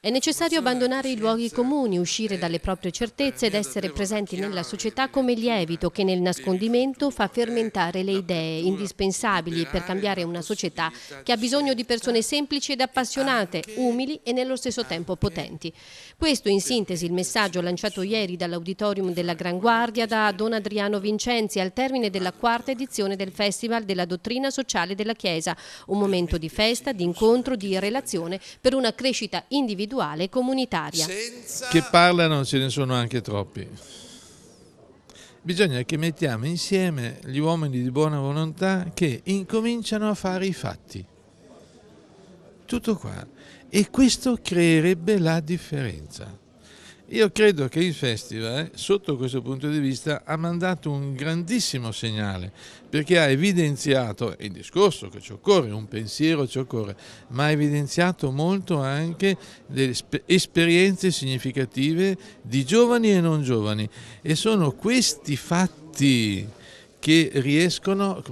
È necessario abbandonare i luoghi comuni, uscire dalle proprie certezze ed essere presenti nella società come lievito che nel nascondimento fa fermentare le idee indispensabili per cambiare una società che ha bisogno di persone semplici ed appassionate, umili e nello stesso tempo potenti. Questo in sintesi il messaggio lanciato ieri dall'auditorium della Gran Guardia da Don Adriano Vincenzi al termine della quarta edizione del Festival della Dottrina Sociale della Chiesa, un momento di festa, di incontro, di relazione per una crescita individuale individuale e comunitaria. Senza... Che parlano ce ne sono anche troppi. Bisogna che mettiamo insieme gli uomini di buona volontà che incominciano a fare i fatti. Tutto qua. E questo creerebbe la differenza. Io credo che il festival, sotto questo punto di vista, ha mandato un grandissimo segnale, perché ha evidenziato, il discorso che ci occorre, un pensiero ci occorre, ma ha evidenziato molto anche delle esperienze significative di giovani e non giovani. E sono questi fatti che riescono,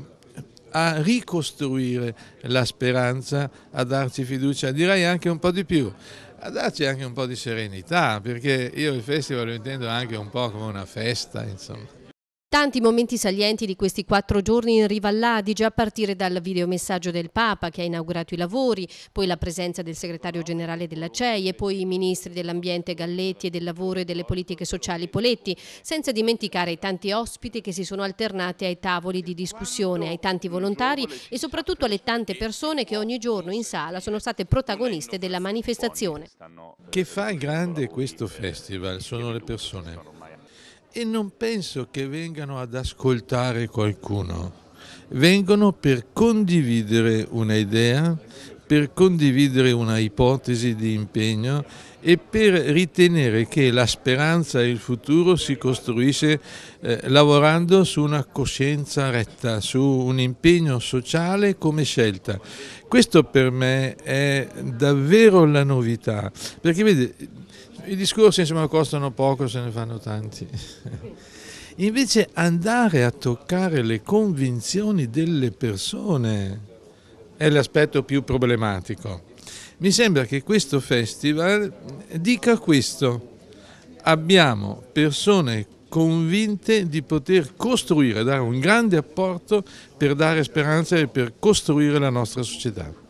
a ricostruire la speranza, a darci fiducia, direi anche un po' di più, a darci anche un po' di serenità, perché io il festival lo intendo anche un po' come una festa, insomma. Tanti momenti salienti di questi quattro giorni in Riva all'Adige, a partire dal videomessaggio del Papa che ha inaugurato i lavori, poi la presenza del segretario generale della CEI e poi i ministri dell'ambiente Galletti e del lavoro e delle politiche sociali Poletti, senza dimenticare i tanti ospiti che si sono alternati ai tavoli di discussione, ai tanti volontari e soprattutto alle tante persone che ogni giorno in sala sono state protagoniste della manifestazione. Che fa grande questo festival sono le persone e non penso che vengano ad ascoltare qualcuno. Vengono per condividere un'idea, per condividere una ipotesi di impegno e per ritenere che la speranza e il futuro si costruisce eh, lavorando su una coscienza retta, su un impegno sociale come scelta. Questo per me è davvero la novità, perché vedi, i discorsi insomma costano poco, se ne fanno tanti. Invece andare a toccare le convinzioni delle persone è l'aspetto più problematico. Mi sembra che questo festival dica questo. Abbiamo persone convinte di poter costruire, dare un grande apporto per dare speranza e per costruire la nostra società.